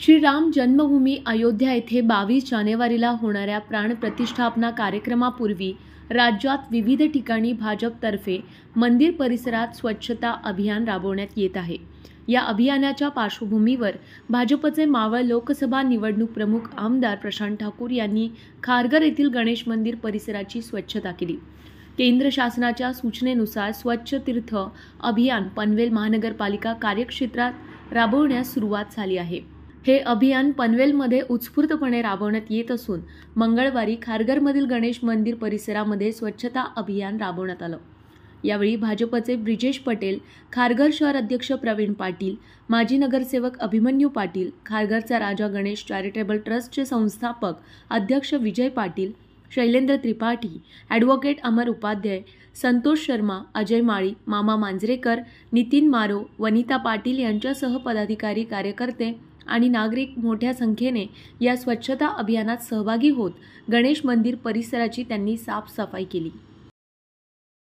श्रीराम जन्मभूमी अयोध्या येथे बावीस जानेवारीला होणाऱ्या प्राणप्रतिष्ठापना कार्यक्रमापूर्वी राज्यात विविध ठिकाणी भाजपतर्फे मंदिर परिसरात स्वच्छता अभियान राबवण्यात येत आहे या अभियानाच्या पार्श्वभूमीवर भाजपचे मावळ लोकसभा निवडणूक प्रमुख आमदार प्रशांत ठाकूर यांनी खारघर येथील गणेश मंदिर परिसराची स्वच्छता केली केंद्र शासनाच्या सूचनेनुसार स्वच्छ तीर्थ अभियान पनवेल महानगरपालिका कार्यक्षेत्रात राबवण्यास सुरुवात झाली आहे हे अभियान पनवेलमध्ये उत्स्फूर्तपणे राबवण्यात येत असून मंगळवारी खारघरमधील गणेश मंदिर परिसरामध्ये स्वच्छता अभियान राबवण्यात आलं यावेळी भाजपचे ब्रिजेश पटेल खारघर शहर अध्यक्ष प्रवीण पाटील माजी नगरसेवक अभिमन्यू पाटील खारघरचा राजा गणेश चॅरिटेबल ट्रस्टचे संस्थापक अध्यक्ष विजय पाटील शैलेंद्र त्रिपाठी ॲडव्होकेट अमर उपाध्याय संतोष शर्मा अजय माळी मामा मांजरेकर नितीन मारो वनिता पाटील यांच्यासह पदाधिकारी कार्यकर्ते आणि नागरिक मोठ्या संख्येने या स्वच्छता अभियानात सहभागी होत गणेश मंदिर परिसराची त्यांनी साफसफाई केली